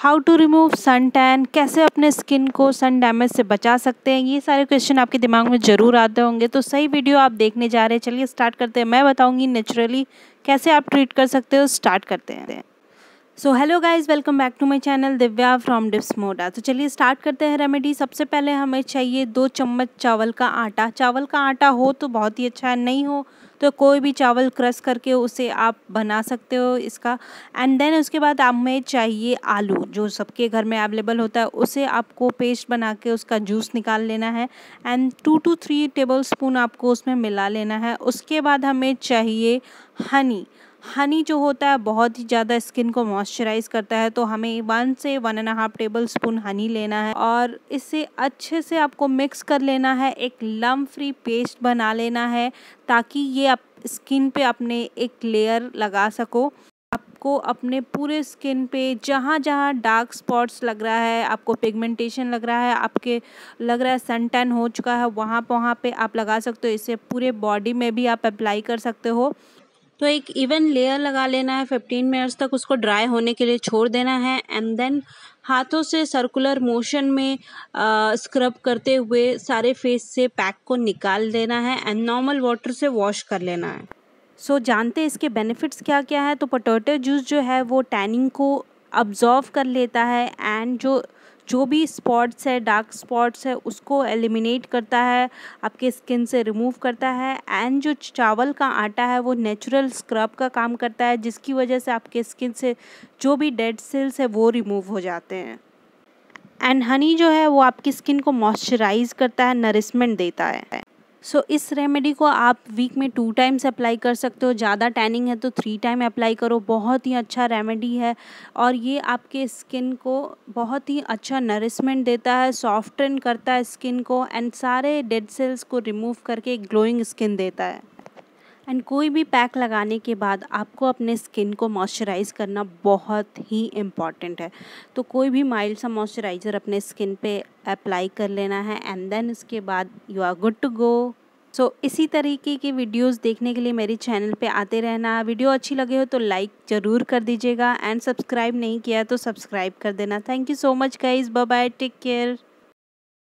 how to remove sun tan कैसे अपने skin को सन डैमेज से बचा सकते हैं ये सारे क्वेश्चन आपके दिमाग में ज़रूर आते होंगे तो सही वीडियो आप देखने जा रहे हैं चलिए स्टार्ट करते हैं मैं बताऊँगी नेचुरली कैसे आप ट्रीट कर सकते हो स्टार्ट करते हैं so hello guys welcome back to my channel Divya from डिप्स मोडा तो चलिए स्टार्ट करते हैं रेमेडी सबसे पहले हमें चाहिए दो चम्मच चावल का आटा चावल का आटा हो तो बहुत ही अच्छा है नहीं हो तो कोई भी चावल क्रश करके उसे आप बना सकते हो इसका एंड देन उसके बाद हमें चाहिए आलू जो सबके घर में अवेलेबल होता है उसे आपको पेस्ट बना के उसका जूस निकाल लेना है and two two three tablespoon आपको उसमें मिला लेना है उसके बाद हमें चाहिए हनी हनी जो होता है बहुत ही ज़्यादा स्किन को मॉइस्चराइज करता है तो हमें वन से one and half tablespoon honey लेना है और इसे अच्छे से आपको मिक्स कर लेना है एक लम फ्री पेस्ट बना लेना है ताकि ये आप स्किन पे अपने एक लेयर लगा सको आपको अपने पूरे स्किन पे जहाँ जहाँ डार्क स्पॉट्स लग रहा है आपको पिगमेंटेशन लग रहा है आपके लग रहा है सन टैन हो चुका है वहाँ वहाँ पर आप लगा सकते हो इसे पूरे बॉडी में भी आप अप्लाई कर सकते हो तो एक इवन लेयर लगा लेना है फिफ्टीन मिनट्स तक उसको ड्राई होने के लिए छोड़ देना है एंड देन हाथों से सर्कुलर मोशन में स्क्रब करते हुए सारे फेस से पैक को निकाल देना है एंड नॉर्मल वाटर से वॉश कर लेना है सो so, जानते हैं इसके बेनिफिट्स क्या क्या है तो पटोटो जूस जो है वो टैनिंग को अब्ज़ॉर्व कर लेता है एंड जो जो भी स्पॉट्स है डार्क स्पॉट्स है उसको एलिमिनेट करता है आपके स्किन से रिमूव करता है एंड जो चावल का आटा है वो नेचुरल स्क्रब का काम करता है जिसकी वजह से आपके स्किन से जो भी डेड सेल्स है वो रिमूव हो जाते हैं एंड हनी जो है वो आपकी स्किन को मॉइस्चराइज करता है नरिशमेंट देता है सो so, इस रेमेडी को आप वीक में टू टाइम्स अप्लाई कर सकते हो ज़्यादा टैनिंग है तो थ्री टाइम अप्लाई करो बहुत ही अच्छा रेमेडी है और ये आपके स्किन को बहुत ही अच्छा नरिशमेंट देता है सॉफ्टन करता है स्किन को एंड सारे डेड सेल्स को रिमूव करके ग्लोइंग स्किन देता है एंड कोई भी पैक लगाने के बाद आपको अपने स्किन को मॉइस्चराइज़ करना बहुत ही इम्पॉर्टेंट है तो कोई भी माइल्ड सा मॉइस्चराइज़र अपने स्किन पे अप्लाई कर लेना है एंड देन उसके बाद you are good to go so इसी तरीके की वीडियोस देखने के लिए मेरे चैनल पे आते रहना वीडियो अच्छी लगे हो तो लाइक ज़रूर कर दीजिएगा एंड सब्सक्राइब नहीं किया तो सब्सक्राइब कर देना thank you so much guys bye take care